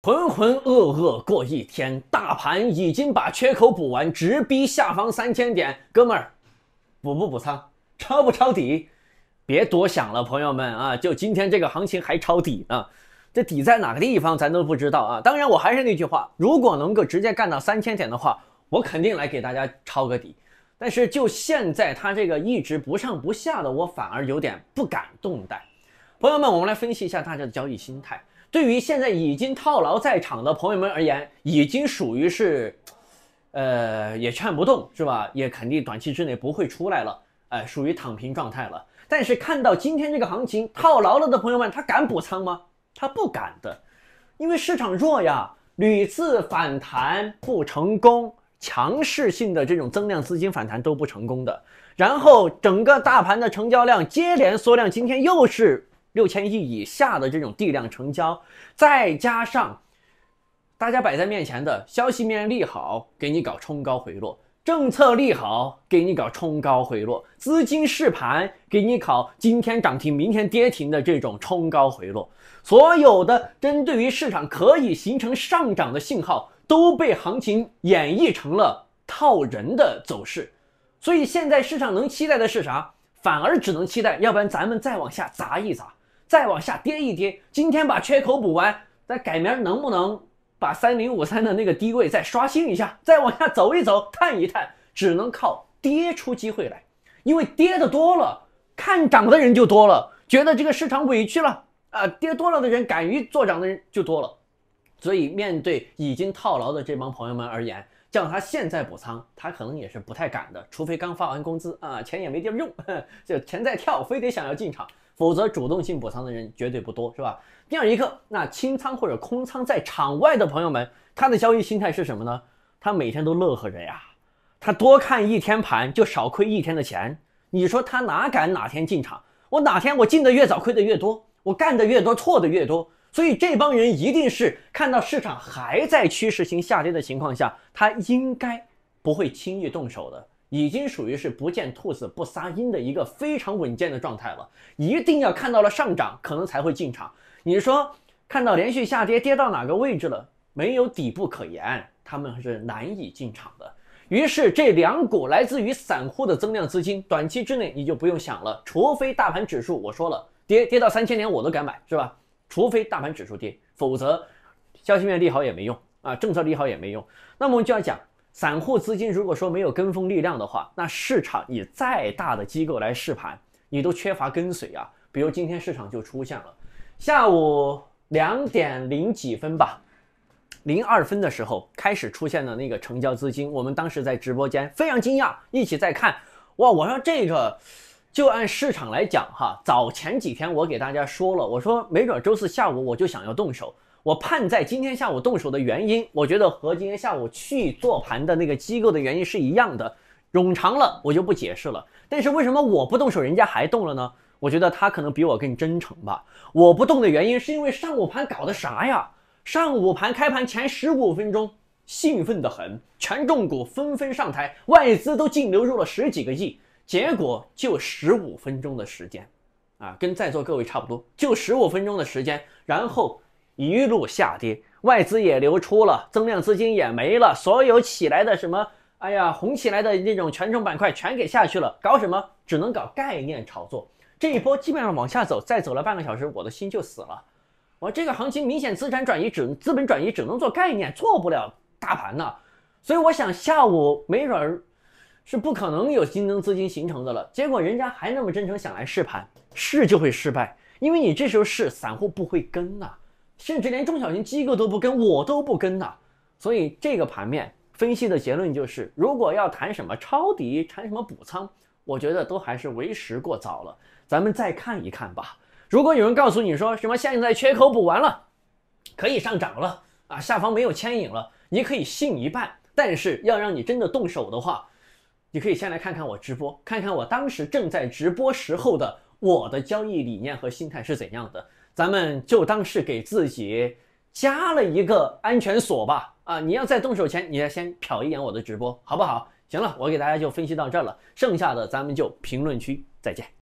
浑浑噩噩过一天，大盘已经把缺口补完，直逼下方三千点。哥们儿，补不补仓，抄不抄底？别多想了，朋友们啊，就今天这个行情还抄底呢，这底在哪个地方咱都不知道啊。当然我还是那句话，如果能够直接干到三千点的话，我肯定来给大家抄个底。但是就现在它这个一直不上不下的，我反而有点不敢动弹。朋友们，我们来分析一下大家的交易心态。对于现在已经套牢在场的朋友们而言，已经属于是，呃，也劝不动，是吧？也肯定短期之内不会出来了，哎，属于躺平状态了。但是看到今天这个行情，套牢了的朋友们，他敢补仓吗？他不敢的，因为市场弱呀，屡次反弹不成功，强势性的这种增量资金反弹都不成功的。然后整个大盘的成交量接连缩量，今天又是。六千亿以下的这种地量成交，再加上大家摆在面前的消息面利好，给你搞冲高回落；政策利好，给你搞冲高回落；资金试盘，给你搞今天涨停，明天跌停的这种冲高回落。所有的针对于市场可以形成上涨的信号，都被行情演绎成了套人的走势。所以现在市场能期待的是啥？反而只能期待，要不然咱们再往下砸一砸。再往下跌一跌，今天把缺口补完，再改明儿能不能把三零五三的那个低位再刷新一下？再往下走一走，探一探，只能靠跌出机会来，因为跌的多了，看涨的人就多了，觉得这个市场委屈了啊，跌多了的人敢于做涨的人就多了，所以面对已经套牢的这帮朋友们而言，叫他现在补仓，他可能也是不太敢的，除非刚发完工资啊，钱也没地儿用，就钱在跳，非得想要进场。否则，主动性补仓的人绝对不多，是吧？第二一个，那清仓或者空仓在场外的朋友们，他的交易心态是什么呢？他每天都乐呵着呀，他多看一天盘就少亏一天的钱。你说他哪敢哪天进场？我哪天我进的越早，亏的越多，我干的越多，错的越多。所以这帮人一定是看到市场还在趋势性下跌的情况下，他应该不会轻易动手的。已经属于是不见兔子不撒鹰的一个非常稳健的状态了，一定要看到了上涨，可能才会进场。你说看到连续下跌，跌到哪个位置了？没有底部可言，他们是难以进场的。于是这两股来自于散户的增量资金，短期之内你就不用想了，除非大盘指数，我说了，跌跌到三千点我都敢买，是吧？除非大盘指数跌，否则消息面利好也没用啊，政策利好也没用。那我们就要讲。散户资金如果说没有跟风力量的话，那市场以再大的机构来试盘，你都缺乏跟随啊。比如今天市场就出现了，下午两点零几分吧，零二分的时候开始出现了那个成交资金，我们当时在直播间非常惊讶，一起在看。哇，我说这个，就按市场来讲哈，早前几天我给大家说了，我说没准周四下午我就想要动手。我盼在今天下午动手的原因，我觉得和今天下午去做盘的那个机构的原因是一样的。冗长了，我就不解释了。但是为什么我不动手，人家还动了呢？我觉得他可能比我更真诚吧。我不动的原因是因为上午盘搞的啥呀？上午盘开盘前十五分钟兴奋的很，权重股纷纷上台，外资都净流入了十几个亿。结果就十五分钟的时间，啊，跟在座各位差不多，就十五分钟的时间，然后。一路下跌，外资也流出了，增量资金也没了，所有起来的什么，哎呀，红起来的那种权重板块全给下去了。搞什么？只能搞概念炒作。这一波基本上往下走，再走了半个小时，我的心就死了。我这个行情明显资产转移，只能资本转移，只能做概念，做不了大盘呐。所以我想下午没准是不可能有新增资金形成的了。结果人家还那么真诚想来试盘，试就会失败，因为你这时候试，散户不会跟呐。甚至连中小型机构都不跟，我都不跟呐。所以这个盘面分析的结论就是，如果要谈什么抄底、谈什么补仓，我觉得都还是为时过早了。咱们再看一看吧。如果有人告诉你说什么现在缺口补完了，可以上涨了啊，下方没有牵引了，你可以信一半。但是要让你真的动手的话，你可以先来看看我直播，看看我当时正在直播时候的我的交易理念和心态是怎样的。咱们就当是给自己加了一个安全锁吧。啊，你要在动手前，你要先瞟一眼我的直播，好不好？行了，我给大家就分析到这儿了，剩下的咱们就评论区再见。